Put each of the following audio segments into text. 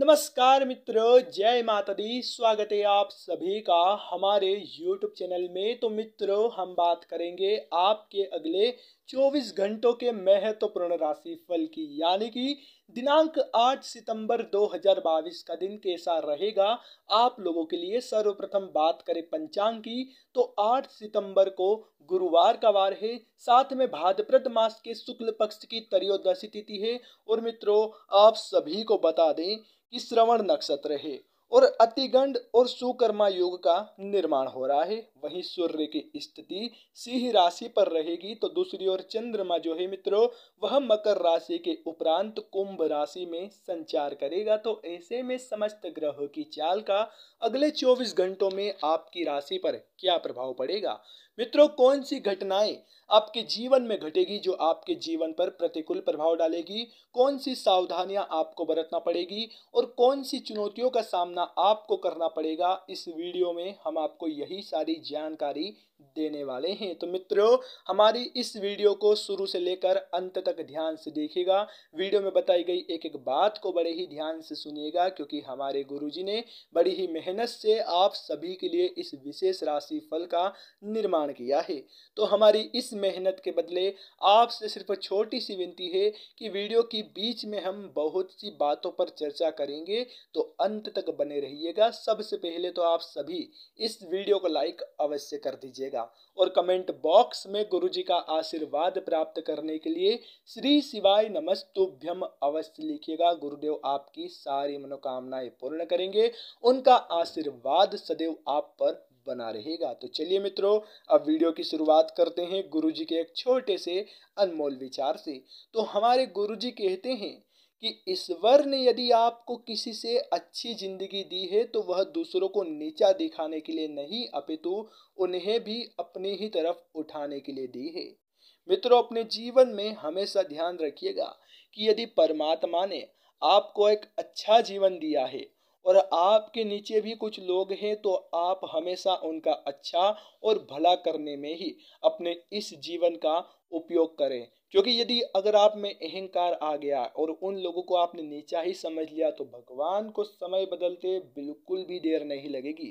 नमस्कार मित्र जय माता दी स्वागत है आप सभी का हमारे YouTube चैनल में तो मित्रों हम बात करेंगे आपके अगले 24 घंटों के महत्वपूर्ण राशि फल की यानी कि दिनांक 8 सितंबर 2022 का दिन कैसा रहेगा आप लोगों के लिए सर्वप्रथम बात करें पंचांग की तो 8 सितंबर को गुरुवार का वार है साथ में भाद्रप्रद मास के शुक्ल पक्ष की त्रयोदशी तिथि है और मित्रों आप सभी को बता दें कि श्रवण नक्षत्र है और अतिगंड और सुकर्मा योग का निर्माण हो रहा है वहीं सूर्य की स्थिति सिंह राशि पर रहेगी तो दूसरी ओर चंद्रमा जो है मित्रों वह मकर राशि के उपरांत कुंभ राशि में संचार करेगा तो ऐसे में समस्त ग्रहों की चाल का अगले 24 घंटों में आपकी राशि पर क्या प्रभाव पड़ेगा मित्रों कौन सी घटनाएं आपके जीवन में घटेगी जो आपके जीवन पर प्रतिकूल प्रभाव डालेगी कौन सी सावधानियां आपको बरतना पड़ेगी और कौन सी चुनौतियों का सामना आपको करना पड़ेगा इस वीडियो में हम आपको यही सारी जानकारी देने वाले हैं तो मित्रों हमारी इस वीडियो को शुरू से लेकर अंत तक ध्यान से देखिएगा वीडियो में बताई गई एक एक बात को बड़े ही ध्यान से सुनिएगा क्योंकि हमारे गुरुजी ने बड़ी ही मेहनत से आप सभी के लिए इस विशेष राशि फल का निर्माण किया है तो हमारी इस मेहनत के बदले आपसे सिर्फ छोटी सी विनती है कि वीडियो के बीच में हम बहुत सी बातों पर चर्चा करेंगे तो अंत तक बने रहिएगा सबसे पहले तो आप सभी इस वीडियो को लाइक अवश्य कर दीजिए दीजिएगा और कमेंट बॉक्स में गुरु जी का आशीर्वाद प्राप्त करने के लिए श्री शिवाय नमस्तुभ्यम अवश्य लिखिएगा गुरुदेव आपकी सारी मनोकामनाएं पूर्ण करेंगे उनका आशीर्वाद सदैव आप पर बना रहेगा तो चलिए मित्रों अब वीडियो की शुरुआत करते हैं गुरु जी के एक छोटे से अनमोल विचार से तो हमारे गुरु जी कहते हैं कि ईश्वर ने यदि आपको किसी से अच्छी जिंदगी दी है तो वह दूसरों को नीचा दिखाने के लिए नहीं अपितु उन्हें भी अपनी ही तरफ उठाने के लिए दी है मित्रों अपने जीवन में हमेशा ध्यान रखिएगा कि यदि परमात्मा ने आपको एक अच्छा जीवन दिया है और आपके नीचे भी कुछ लोग हैं तो आप हमेशा उनका अच्छा और भला करने में ही अपने इस जीवन का उपयोग करें क्योंकि यदि अगर आप में अहंकार आ गया और उन लोगों को आपने नीचा ही समझ लिया तो भगवान को समय बदलते बिल्कुल भी देर नहीं लगेगी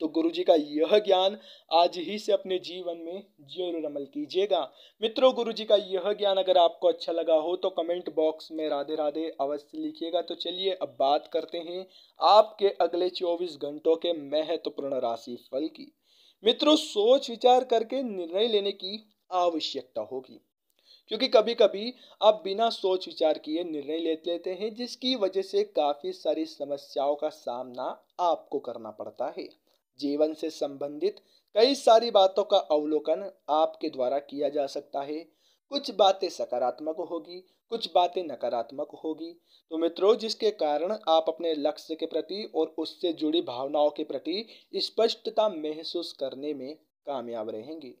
तो गुरु जी का यह ज्ञान आज ही से अपने जीवन में जरूर अमल कीजिएगा मित्रों गुरु जी का यह ज्ञान अगर आपको अच्छा लगा हो तो कमेंट बॉक्स में राधे राधे अवश्य लिखिएगा तो चलिए अब बात करते हैं आपके अगले 24 घंटों के महत्वपूर्ण राशि फल की मित्रों सोच विचार करके निर्णय लेने की आवश्यकता होगी क्योंकि कभी कभी आप बिना सोच विचार किए निर्णय ले लेते हैं जिसकी वजह से काफ़ी सारी समस्याओं का सामना आपको करना पड़ता है जीवन से संबंधित कई सारी बातों का अवलोकन आपके द्वारा किया जा सकता है कुछ बातें सकारात्मक होगी कुछ बातें नकारात्मक होगी तो मित्रों जिसके कारण आप अपने लक्ष्य के प्रति और उससे जुड़ी भावनाओं के प्रति स्पष्टता महसूस करने में कामयाब रहेंगे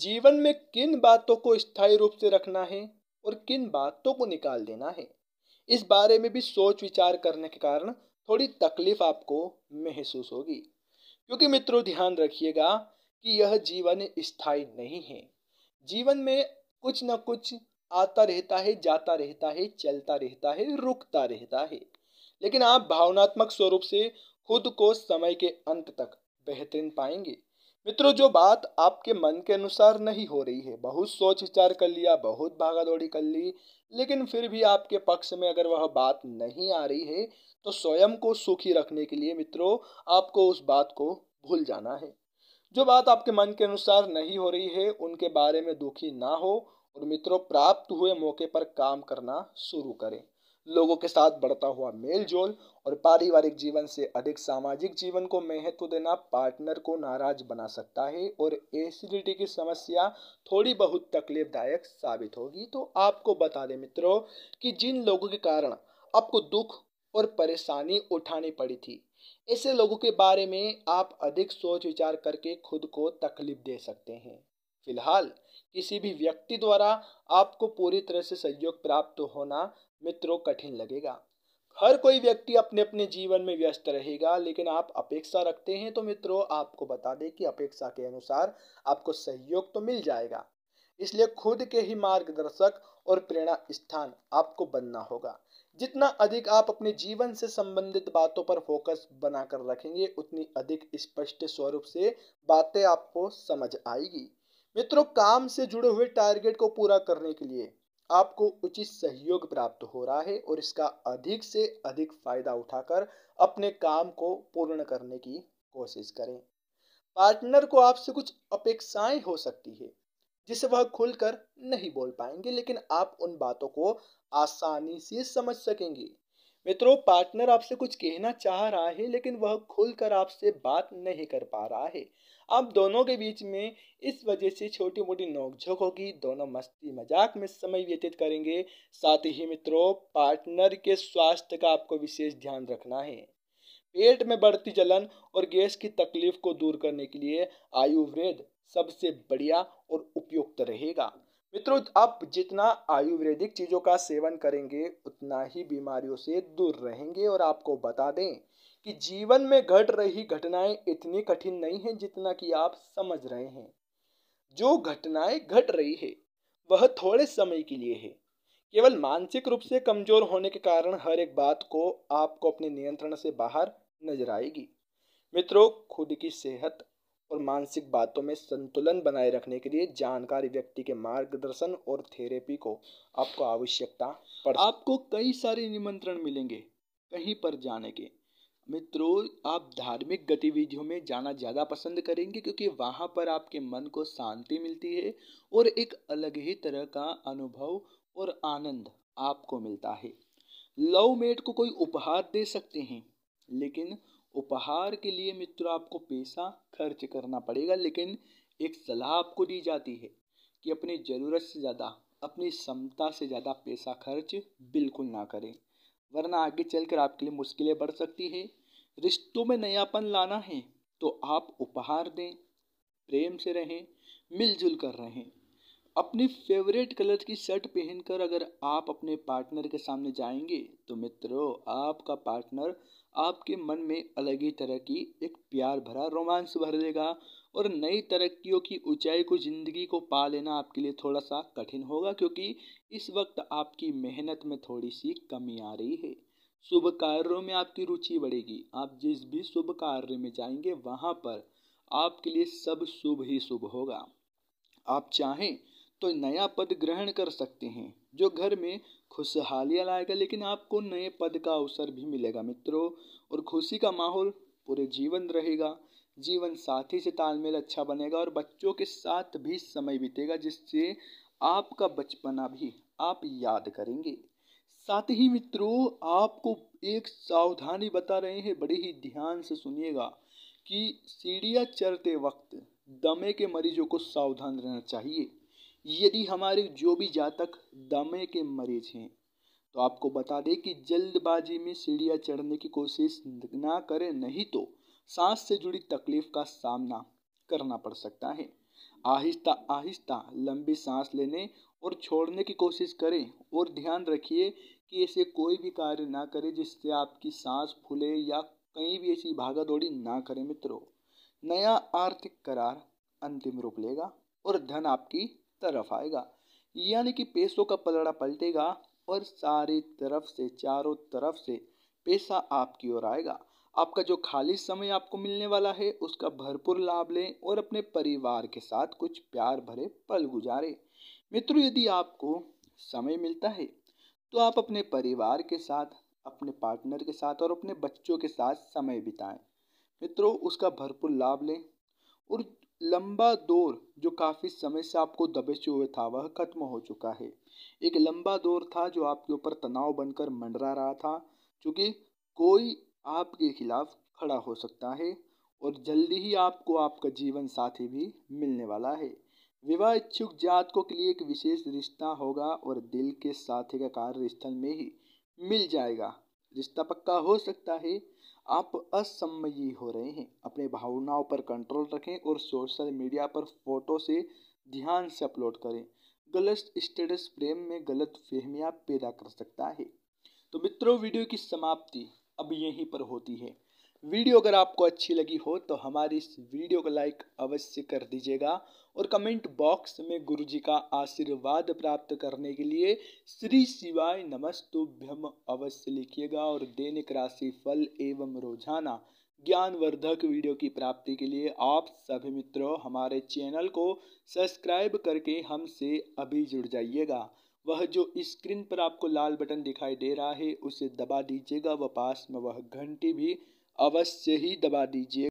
जीवन में किन बातों को स्थायी रूप से रखना है और किन बातों को निकाल देना है इस बारे में भी सोच विचार करने के कारण थोड़ी तकलीफ आपको महसूस होगी क्योंकि मित्रों ध्यान रखिएगा कि यह जीवन स्थायी नहीं है जीवन में कुछ न कुछ आता रहता है जाता रहता है चलता रहता है रुकता रहता है लेकिन आप भावनात्मक स्वरूप से खुद को समय के अंत तक बेहतरीन पाएंगे मित्रों जो बात आपके मन के अनुसार नहीं हो रही है बहुत सोच विचार कर लिया बहुत भागा दौड़ी कर ली लेकिन फिर भी आपके पक्ष में अगर वह बात नहीं आ रही है तो स्वयं को सुखी रखने के लिए मित्रों आपको उस बात को भूल जाना है जो बात आपके मन के अनुसार नहीं हो रही है उनके बारे में दुखी ना हो और मित्रों प्राप्त हुए मौके पर काम करना शुरू करें लोगों के साथ बढ़ता हुआ मेल जोल और पारिवारिक जीवन से अधिक सामाजिक जीवन को महत्व देना पार्टनर को नाराज बना सकता है और एसिडिटी की समस्या थोड़ी बहुत तकलीफदायक साबित होगी तो आपको बता दें मित्रों कि जिन लोगों के कारण आपको दुख और परेशानी उठानी पड़ी थी ऐसे लोगों के बारे में आप अधिक सोच विचार करके खुद को तकलीफ दे सकते हैं फिलहाल किसी भी व्यक्ति द्वारा आपको पूरी तरह से सहयोग प्राप्त होना मित्रों कठिन लगेगा हर कोई व्यक्ति अपने अपने जीवन में व्यस्त रहेगा लेकिन आप अपेक्षा रखते हैं तो मित्रों आपको बता दें कि अपेक्षा के अनुसार आपको सहयोग तो मिल जाएगा इसलिए खुद के ही मार्गदर्शक और प्रेरणा स्थान आपको बनना होगा जितना अधिक आप अपने जीवन से संबंधित बातों पर फोकस बनाकर रखेंगे उतनी अधिक स्पष्ट स्वरूप से बातें आपको समझ आएगी मित्रों काम से जुड़े हुए टारगेट को पूरा करने के लिए आपको उचित सहयोग प्राप्त हो रहा है और इसका अधिक से अधिक फायदा उठाकर अपने काम को पूर्ण करने की कोशिश करें पार्टनर को आपसे कुछ अपेक्षाएं हो सकती है जिसे वह खुलकर नहीं बोल पाएंगे लेकिन आप उन बातों को आसानी से समझ सकेंगे मित्रों पार्टनर आपसे कुछ कहना चाह रहा है लेकिन वह खुलकर आपसे बात नहीं कर पा रहा है अब दोनों के बीच में इस वजह से छोटी मोटी नोकझोंक होगी दोनों मस्ती मजाक में समय व्यतीत करेंगे साथ ही मित्रों पार्टनर के स्वास्थ्य का आपको विशेष ध्यान रखना है पेट में बढ़ती जलन और गैस की तकलीफ को दूर करने के लिए आयुर्वेद सबसे बढ़िया और उपयुक्त रहेगा मित्रों आप जितना आयुर्वेदिक चीज़ों का सेवन करेंगे उतना ही बीमारियों से दूर रहेंगे और आपको बता दें कि जीवन में घट रही घटनाएं इतनी कठिन नहीं है जितना कि आप समझ रहे हैं जो घटनाएं घट रही है वह थोड़े समय के लिए है केवल मानसिक रूप से कमजोर होने के कारण हर एक बात को आपको अपने नियंत्रण से बाहर नजर आएगी मित्रों खुद की सेहत और मानसिक बातों में संतुलन बनाए रखने के लिए जानकारी व्यक्ति के मार्गदर्शन और थेरेपी को आपको आवश्यकता पड़ आपको कई सारे निमंत्रण मिलेंगे कहीं पर जाने के मित्रों आप धार्मिक गतिविधियों में जाना ज़्यादा पसंद करेंगे क्योंकि वहाँ पर आपके मन को शांति मिलती है और एक अलग ही तरह का अनुभव और आनंद आपको मिलता है लव मेट को कोई उपहार दे सकते हैं लेकिन उपहार के लिए मित्रों आपको पैसा खर्च करना पड़ेगा लेकिन एक सलाह आपको दी जाती है कि अपनी ज़रूरत से ज़्यादा अपनी क्षमता से ज़्यादा पैसा खर्च बिल्कुल ना करें वरना आगे चलकर आपके लिए मुश्किलें बढ़ सकती है रिश्तों में नयापन लाना है तो आप उपहार दें प्रेम से रहें मिलजुल कर रहें अपनी फेवरेट कलर की शर्ट पहनकर अगर आप अपने पार्टनर के सामने जाएंगे तो मित्रों आपका पार्टनर आपके मन में अलग ही तरह की एक प्यार भरा रोमांस भर देगा और नई तरक्कियों की ऊंचाई को ज़िंदगी को पा लेना आपके लिए थोड़ा सा कठिन होगा क्योंकि इस वक्त आपकी मेहनत में थोड़ी सी कमी आ रही है शुभ कार्यों में आपकी रुचि बढ़ेगी आप जिस भी शुभ कार्य में जाएंगे वहाँ पर आपके लिए सब शुभ ही शुभ होगा आप चाहें तो नया पद ग्रहण कर सकते हैं जो घर में खुशहालियाँ लाएगा लेकिन आपको नए पद का अवसर भी मिलेगा मित्रों और खुशी का माहौल पूरे जीवन रहेगा जीवन साथी से तालमेल अच्छा बनेगा और बच्चों के साथ भी समय बीतेगा जिससे आपका बचपना भी आप याद करेंगे साथ ही मित्रों आपको एक सावधानी बता रहे हैं बड़े ही ध्यान से सुनिएगा कि सीढ़ियाँ चढ़ते वक्त दमे के मरीजों को सावधान रहना चाहिए यदि हमारे जो भी जातक दमे के मरीज हैं तो आपको बता दें कि जल्दबाजी में सीढ़ियाँ चढ़ने की कोशिश ना करें नहीं तो सांस से जुड़ी तकलीफ का सामना करना पड़ सकता है आहिस्ता आहिस्ता लंबी सांस लेने और छोड़ने की कोशिश करें और ध्यान रखिए कि ऐसे कोई भी कार्य ना करें जिससे आपकी सांस फूले या कहीं भी ऐसी भागा दौड़ी ना करें मित्रों नया आर्थिक करार अंतिम रूप लेगा और धन आपकी तरफ आएगा यानी कि पैसों का पलड़ा पलटेगा और सारी तरफ से चारों तरफ से पैसा आपकी ओर आएगा आपका जो खाली समय आपको मिलने वाला है उसका भरपूर लाभ लें और अपने परिवार के साथ कुछ प्यार भरे पल गुजारें मित्रों यदि आपको समय मिलता है तो आप अपने परिवार के साथ अपने पार्टनर के साथ और अपने बच्चों के साथ समय बिताएं मित्रों उसका भरपूर लाभ लें और लंबा दौर जो काफ़ी समय से आपको दबे हुए था वह खत्म हो चुका है एक लंबा दौर था जो आपके ऊपर तनाव बनकर मंडरा रहा था क्योंकि कोई आपके खिलाफ खड़ा हो सकता है और जल्दी ही आपको आपका जीवन साथी भी मिलने वाला है विवाह इच्छुक जातकों के लिए एक विशेष रिश्ता होगा और दिल के साथी का कार्य स्थल में ही मिल जाएगा रिश्ता पक्का हो सकता है आप असमयी हो रहे हैं अपने भावनाओं पर कंट्रोल रखें और सोशल मीडिया पर फोटो से ध्यान से अपलोड करें गलत स्टेटस प्रेम में गलत फहमियाँ पैदा कर सकता है तो मित्रों वीडियो की समाप्ति अब यहीं पर होती है वीडियो अगर आपको अच्छी लगी हो तो हमारी इस वीडियो को लाइक अवश्य कर दीजिएगा और कमेंट बॉक्स में गुरु जी का आशीर्वाद प्राप्त करने के लिए श्री शिवाय नमस्तुभ्यम अवश्य लिखिएगा और दैनिक राशि फल एवं रोजाना ज्ञानवर्धक वीडियो की प्राप्ति के लिए आप सभी मित्रों हमारे चैनल को सब्सक्राइब करके हमसे अभी जुड़ जाइएगा वह जो स्क्रीन पर आपको लाल बटन दिखाई दे रहा है उसे दबा दीजिएगा व पास में वह घंटी भी अवश्य ही दबा दीजिए